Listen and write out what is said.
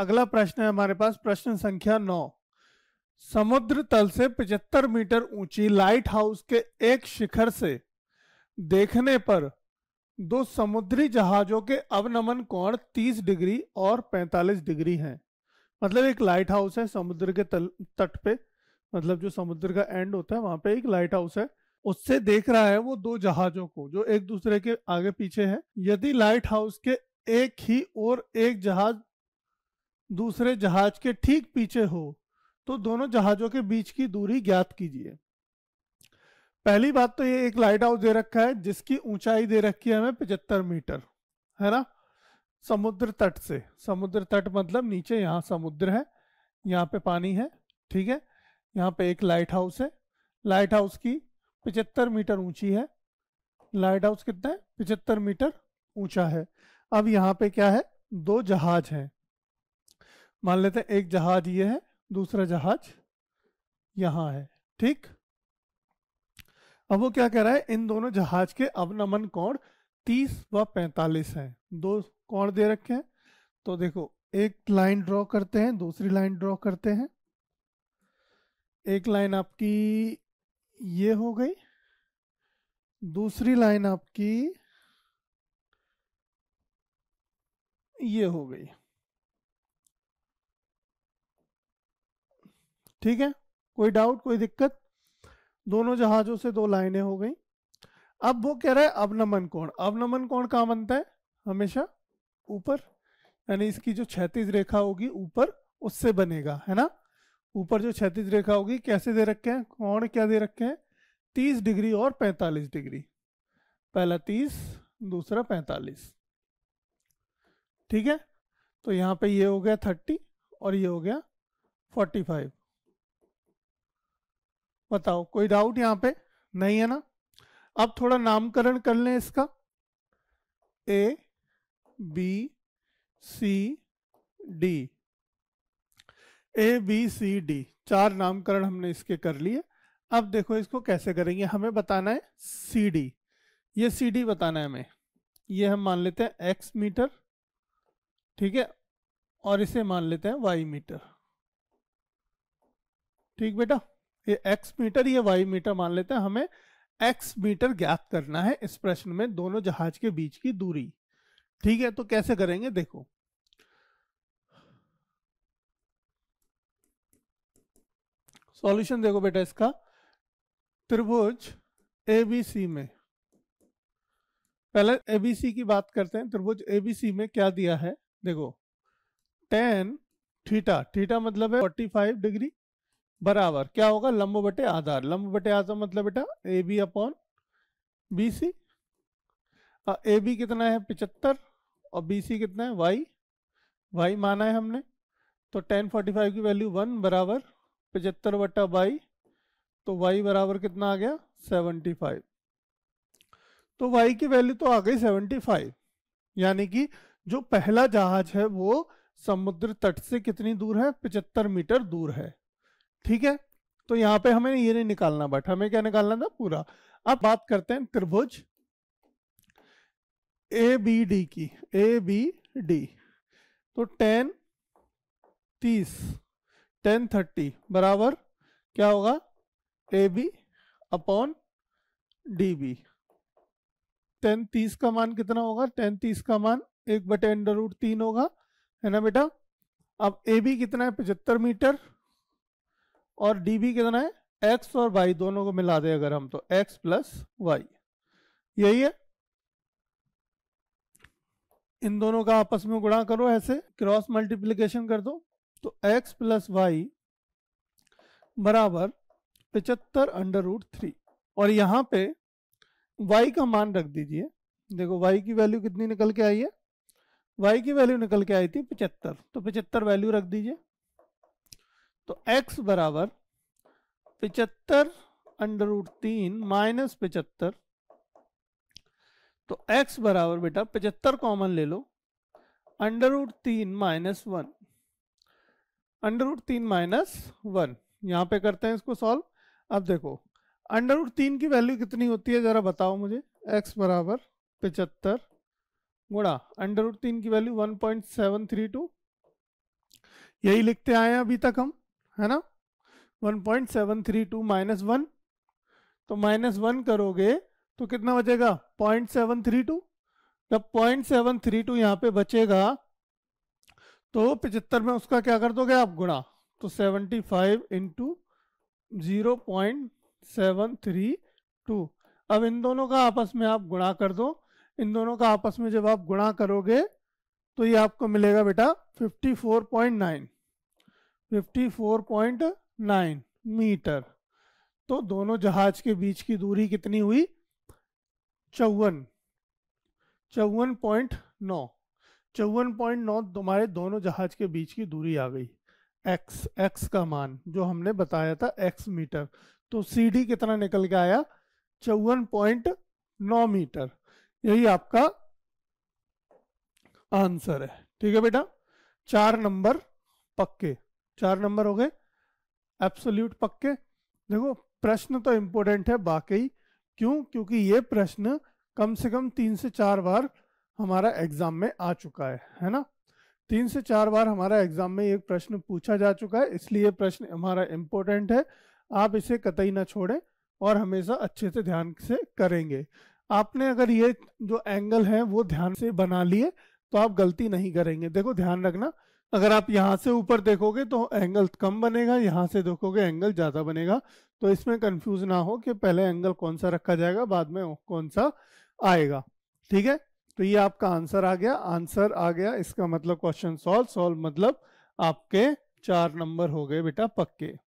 अगला प्रश्न है हमारे पास प्रश्न संख्या नौ समुद्र तल से 75 मीटर ऊंची लाइट हाउस के एक शिखर से देखने पर दो समुद्री जहाजों के अवनमन कोण 30 डिग्री और 45 डिग्री हैं मतलब एक लाइट हाउस है समुद्र के तल तट पे मतलब जो समुद्र का एंड होता है वहां पे एक लाइट हाउस है उससे देख रहा है वो दो जहाजों को जो एक दूसरे के आगे पीछे है यदि लाइट हाउस के एक ही और एक जहाज दूसरे जहाज के ठीक पीछे हो तो दोनों जहाजों के बीच की दूरी ज्ञात कीजिए पहली बात तो ये एक लाइट हाउस दे रखा है जिसकी ऊंचाई दे रखी है हमें पिचहत्तर मीटर है ना समुद्र तट से समुद्र तट मतलब नीचे यहाँ समुद्र है यहाँ पे पानी है ठीक है यहाँ पे एक लाइट हाउस है लाइट हाउस की पिचहत्तर मीटर ऊंची है लाइट हाउस कितना है पिचहत्तर मीटर ऊंचा है अब यहाँ पे क्या है दो जहाज हैं मान लेते हैं एक जहाज ये है दूसरा जहाज यहां है ठीक अब वो क्या कह रहा है इन दोनों जहाज के अवनमन कोण 30 व 45 हैं दो कोण दे रखे हैं तो देखो एक लाइन ड्रॉ करते हैं दूसरी लाइन ड्रॉ करते हैं एक लाइन आपकी ये हो गई दूसरी लाइन आपकी ये हो गई ठीक है कोई डाउट कोई दिक्कत दोनों जहाजों से दो लाइनें हो गई अब वो कह रहा है अवनमन कोण अवनमन कोण कहाँ बनता है हमेशा ऊपर यानी इसकी जो क्षैतिज रेखा होगी ऊपर उससे बनेगा है ना ऊपर जो क्षैतिज रेखा होगी कैसे दे रखे हैं कौन क्या दे रखे हैं तीस डिग्री और पैंतालीस डिग्री पहला तीस दूसरा पैंतालीस ठीक है तो यहाँ पे ये हो गया थर्टी और ये हो गया फोर्टी फाइव बताओ कोई डाउट यहाँ पे नहीं है ना अब थोड़ा नामकरण कर लें इसका A B C D A B C D चार नामकरण हमने इसके कर लिए अब देखो इसको कैसे करेंगे हमें बताना है सी डी ये सी डी बताना है हमें ये हम मान लेते हैं एक्स मीटर ठीक है और इसे मान लेते हैं वाई मीटर ठीक बेटा ये एक्स मीटर ये वाई मीटर मान लेते हैं हमें एक्स मीटर ज्ञात करना है इस प्रश्न में दोनों जहाज के बीच की दूरी ठीक है तो कैसे करेंगे देखो सॉल्यूशन देखो बेटा इसका त्रिभुज एबीसी में पहले एबीसी की बात करते हैं त्रिभुज एबीसी में क्या दिया है देखो टेन थीटा थीटा मतलब है 45 डिग्री बराबर क्या होगा लंब बटे आधार लंब बटे आधार मतलब बेटा A B upon B C A B कितना है पिचहत्तर और बी सी कितना है वाई वाई माना है हमने तो टेन फोर्टी फाइव की वैल्यू वन बराबर पिचहत्तर बटा वाई तो वाई बराबर कितना आ गया सेवेंटी फाइव तो वाई की वैल्यू तो आ गई सेवेंटी फाइव यानी कि जो पहला जहाज है वो समुद्र तट से कितनी दूर है पिचहत्तर मीटर दूर है ठीक है तो यहाँ पे हमें ये नहीं निकालना बट हमें क्या निकालना था पूरा अब बात करते हैं त्रिभुज ए बी डी की ए बी डी तो टेन तीस टेन थर्टी बराबर क्या होगा A B upon D B tan तीस का मान कितना होगा टेन तीस का मान एक बटे अंडर रूट तीन होगा है ना बेटा अब ए बी कितना है पचहत्तर मीटर और डी भी कितना है एक्स और वाई दोनों को मिला दें अगर हम तो एक्स प्लस वाई यही है इन दोनों का आपस में गुणा करो ऐसे क्रॉस मल्टीप्लीकेशन कर दो तो x प्लस वाई बराबर पिचहत्तर अंडर रूट थ्री और यहाँ पे y का मान रख दीजिए देखो y की वैल्यू कितनी निकल के आई है y की वैल्यू निकल के आई थी पिचहत्तर तो पिचहत्तर वैल्यू रख दीजिए तो x बराबर पिचहत्तर अंडर रूट तीन माइनस पिचहत्तर तो x बराबर बेटा पिचहत्तर कॉमन ले लो अंडर रूट तीन माइनस वन अंडर रूट तीन माइनस वन यहां पे करते हैं इसको सॉल्व अब देखो अंडर रूट तीन की वैल्यू कितनी होती है जरा बताओ मुझे x बराबर पिचहत्तर गुणा अंडर रूट तीन की value one point seven three two यही लिखते आए हैं अभी तक हम है ना 1.732 माइनस वन तो माइनस वन करोगे तो कितना बचेगा 0.732 जब 0.732 यहाँ पे बचेगा तो पिचहत्तर में उसका क्या कर दोगे आप गुणा तो 75 five into zero point seven three two अब इन दोनों का आपस में आप गुणा कर दो इन दोनों का आपस में जब आप गुणा करोगे तो ये आपको मिलेगा बेटा 54.9 54.9 मीटर तो दोनों जहाज के बीच की दूरी कितनी हुई चौवन चौवन पॉइंट नौ चौवन पॉइंट नौ तुम्हारे दोनों जहाज के बीच की दूरी आ गई एक्स एक्स का मान जो हमने बताया था एक्स मीटर तो सी डी कितना निकल के आया चौवन पॉइंट नौ मीटर यही आपका आंसर है ठीक है बेटा चार नंबर पक्के चार नंबर हो गए एब्सोल्यूट पक्के देखो प्रश्न तो इम्पोर्टेंट है बाकी क्यों क्योंकि ये प्रश्न कम से कम तीन से चार बार हमारा एग्जाम में आ चुका है है ना तीन से चार बार हमारा एग्जाम में एक प्रश्न पूछा जा चुका है इसलिए प्रश्न हमारा इम्पोर्टेंट है आप इसे कतई ना छोड़ें और हमेशा अच्छे से ध्यान से करेंगे आपने अगर ये जो एंगल है वो ध्यान से बना लिए तो आप गलती नहीं करेंगे देखो ध्यान रखना अगर आप यहाँ से ऊपर देखोगे तो एंगल कम बनेगा यहाँ से देखोगे एंगल ज़्यादा बनेगा तो इसमें कंफ्यूज ना हो कि पहले एंगल कौन सा रखा जाएगा बाद में कौन सा आएगा ठीक है तो ये आपका आंसर आ गया आंसर आ गया इसका मतलब क्वेश्चन सॉल्व सॉल्व मतलब आपके चार नंबर हो गए बेटा पक्के